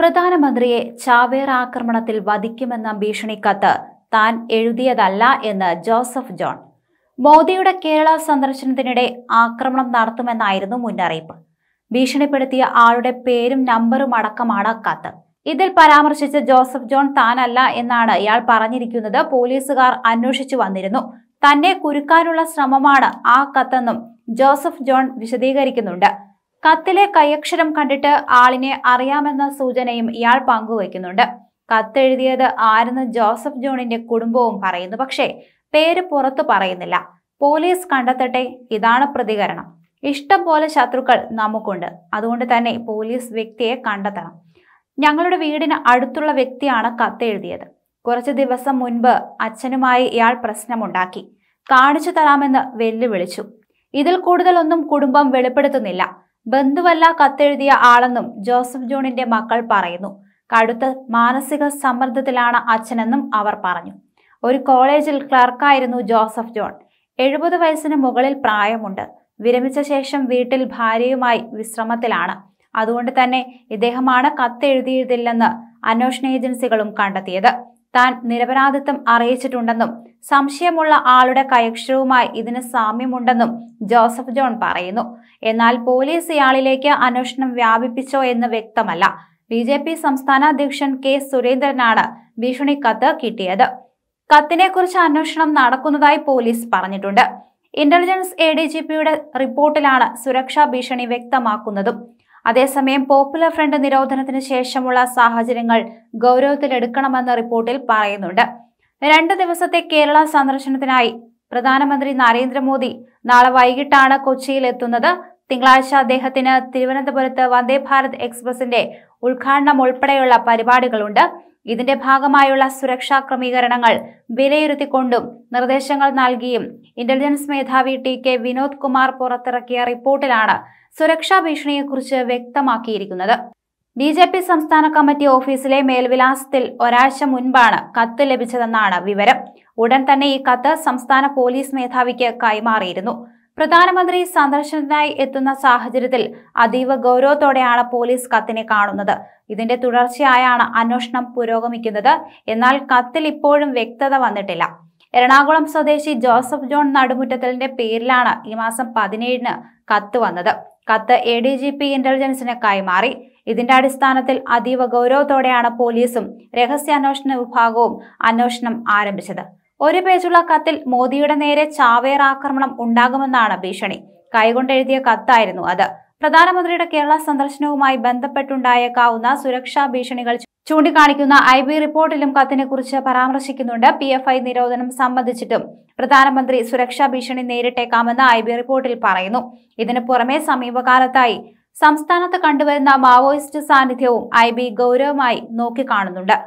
പ്രധാനമന്ത്രിയെ ചാവേർ ആക്രമണത്തിൽ വധിക്കുമെന്ന ഭീഷണി കത്ത് താൻ എഴുതിയതല്ല എന്ന് ജോസഫ് ജോൺ മോദിയുടെ കേരള സന്ദർശനത്തിനിടെ ആക്രമണം നടത്തുമെന്നായിരുന്നു മുന്നറിയിപ്പ് ഭീഷണിപ്പെടുത്തിയ ആളുടെ പേരും നമ്പറും അടക്കമാണ് കത്ത് ഇതിൽ പരാമർശിച്ച ജോസഫ് ജോൺ താനല്ല എന്നാണ് ഇയാൾ പറഞ്ഞിരിക്കുന്നത് പോലീസുകാർ അന്വേഷിച്ചു വന്നിരുന്നു തന്നെ കുരുക്കാനുള്ള ശ്രമമാണ് ആ കത്തെന്നും ജോസഫ് ജോൺ വിശദീകരിക്കുന്നുണ്ട് കത്തിലെ കൈയക്ഷരം കണ്ടിട്ട് ആളിനെ അറിയാമെന്ന സൂചനയും ഇയാൾ പങ്കുവയ്ക്കുന്നുണ്ട് കത്തെഴുതിയത് ആരെന്ന് ജോസഫ് ജോണിന്റെ കുടുംബവും പറയുന്നു പക്ഷേ പേര് പുറത്തു പറയുന്നില്ല പോലീസ് കണ്ടെത്തട്ടെ ഇതാണ് പ്രതികരണം ഇഷ്ടം പോലെ ശത്രുക്കൾ നമുക്കുണ്ട് അതുകൊണ്ട് തന്നെ പോലീസ് വ്യക്തിയെ കണ്ടെത്തണം ഞങ്ങളുടെ വീടിന് അടുത്തുള്ള വ്യക്തിയാണ് കത്തെഴുതിയത് കുറച്ച് ദിവസം മുൻപ് അച്ഛനുമായി ഇയാൾ പ്രശ്നമുണ്ടാക്കി കാണിച്ചു തരാമെന്ന് വെല്ലുവിളിച്ചു ഇതിൽ കൂടുതലൊന്നും കുടുംബം വെളിപ്പെടുത്തുന്നില്ല ബന്ധുവല്ല കത്തെഴുതിയ ആളെന്നും ജോസഫ് ജോണിന്റെ മക്കൾ പറയുന്നു കടുത്ത മാനസിക സമ്മർദ്ദത്തിലാണ് അച്ഛനെന്നും അവർ പറഞ്ഞു ഒരു കോളേജിൽ ക്ലർക്കായിരുന്നു ജോസഫ് ജോൺ എഴുപത് വയസ്സിന് മുകളിൽ പ്രായമുണ്ട് വിരമിച്ച ശേഷം വീട്ടിൽ ഭാര്യയുമായി വിശ്രമത്തിലാണ് അതുകൊണ്ട് തന്നെ ഇദ്ദേഹമാണ് കത്തെഴുതിയതില്ലെന്ന് അന്വേഷണ ഏജൻസികളും കണ്ടെത്തിയത് താൻ നിരപരാധിത്വം അറിയിച്ചിട്ടുണ്ടെന്നും സംശയമുള്ള ആളുടെ കയക്ഷവുമായി ഇതിന് സാമ്യമുണ്ടെന്നും ജോസഫ് ജോൺ പറയുന്നു എന്നാൽ പോലീസ് ഇയാളിലേക്ക് അന്വേഷണം വ്യാപിപ്പിച്ചോ എന്ന് വ്യക്തമല്ല ബി ജെ പി സംസ്ഥാന അധ്യക്ഷൻ കെ സുരേന്ദ്രനാണ് ഭീഷണി കത്ത് കിട്ടിയത് കത്തിനെക്കുറിച്ച് അന്വേഷണം നടക്കുന്നതായി പോലീസ് പറഞ്ഞിട്ടുണ്ട് ഇന്റലിജൻസ് എ ഡി ജി പിയുടെ റിപ്പോർട്ടിലാണ് സുരക്ഷാ ഭീഷണി വ്യക്തമാക്കുന്നതും അതേസമയം പോപ്പുലർ ഫ്രണ്ട് നിരോധനത്തിന് ശേഷമുള്ള സാഹചര്യങ്ങൾ ഗൗരവത്തിലെടുക്കണമെന്ന് റിപ്പോർട്ടിൽ പറയുന്നുണ്ട് രണ്ട് ദിവസത്തെ കേരള സന്ദർശനത്തിനായി പ്രധാനമന്ത്രി നരേന്ദ്രമോദി നാളെ വൈകിട്ടാണ് കൊച്ചിയിൽ എത്തുന്നത് തിങ്കളാഴ്ച അദ്ദേഹത്തിന് തിരുവനന്തപുരത്ത് വന്ദേ ഭാരത് എക്സ്പ്രസിന്റെ ഉദ്ഘാടനം ഉൾപ്പെടെയുള്ള പരിപാടികളുണ്ട് ഇതിന്റെ ഭാഗമായുള്ള സുരക്ഷാ ക്രമീകരണങ്ങൾ വിലയിരുത്തിക്കൊണ്ടും നിർദ്ദേശങ്ങൾ നൽകിയും ഇന്റലിജൻസ് മേധാവി ടി കെ വിനോദ് കുമാർ പുറത്തിറക്കിയ റിപ്പോർട്ടിലാണ് സുരക്ഷാ ഭീഷണിയെക്കുറിച്ച് വ്യക്തമാക്കിയിരിക്കുന്നത് ബി ജെ പി സംസ്ഥാന കമ്മിറ്റി ഓഫീസിലെ മേൽവിലാസത്തിൽ ഒരാഴ്ച മുൻപാണ് കത്ത് ലഭിച്ചതെന്നാണ് വിവരം ഉടൻ തന്നെ ഈ കത്ത് സംസ്ഥാന പോലീസ് മേധാവിക്ക് കൈമാറിയിരുന്നു പ്രധാനമന്ത്രി സന്ദർശനത്തിനായി എത്തുന്ന സാഹചര്യത്തിൽ അതീവ ഗൗരവത്തോടെയാണ് പോലീസ് കത്തിനെ കാണുന്നത് ഇതിന്റെ തുടർച്ചയായാണ് അന്വേഷണം പുരോഗമിക്കുന്നത് എന്നാൽ കത്തിൽ ഇപ്പോഴും വ്യക്തത വന്നിട്ടില്ല എറണാകുളം സ്വദേശി ജോസഫ് ജോൺ നടുമുറ്റത്തലിന്റെ പേരിലാണ് ഈ മാസം പതിനേഴിന് കത്ത് വന്നത് കത്ത് എ ഡി ജി പി ഇന്റലിജൻസിന് കൈമാറി ഇതിന്റെ അടിസ്ഥാനത്തിൽ അതീവ ഗൗരവത്തോടെയാണ് പോലീസും രഹസ്യാന്വേഷണ വിഭാഗവും അന്വേഷണം ആരംഭിച്ചത് ഒരു പേജുള്ള കത്തിൽ മോദിയുടെ നേരെ ചാവേർ ആക്രമണം ഉണ്ടാകുമെന്നാണ് ഭീഷണി കൈകൊണ്ടെഴുതിയ കത്തായിരുന്നു അത് പ്രധാനമന്ത്രിയുടെ കേരള സന്ദർശനവുമായി ബന്ധപ്പെട്ടുണ്ടായേക്കാവുന്ന സുരക്ഷാ ഭീഷണികൾ ചൂണ്ടിക്കാണിക്കുന്ന ഐ ബി റിപ്പോർട്ടിലും കത്തിനെക്കുറിച്ച് പരാമർശിക്കുന്നുണ്ട് പി എഫ് ഐ നിരോധനം സംബന്ധിച്ചിട്ടും പ്രധാനമന്ത്രി സുരക്ഷാ ഭീഷണി നേരിട്ടേക്കാമെന്ന് ഐ ബി റിപ്പോർട്ടിൽ പറയുന്നു ഇതിനു പുറമെ സമീപകാലത്തായി സംസ്ഥാനത്ത് കണ്ടുവരുന്ന മാവോയിസ്റ്റ് സാന്നിധ്യവും ഐ ബി ഗൗരവമായി നോക്കിക്കാണുന്നുണ്ട്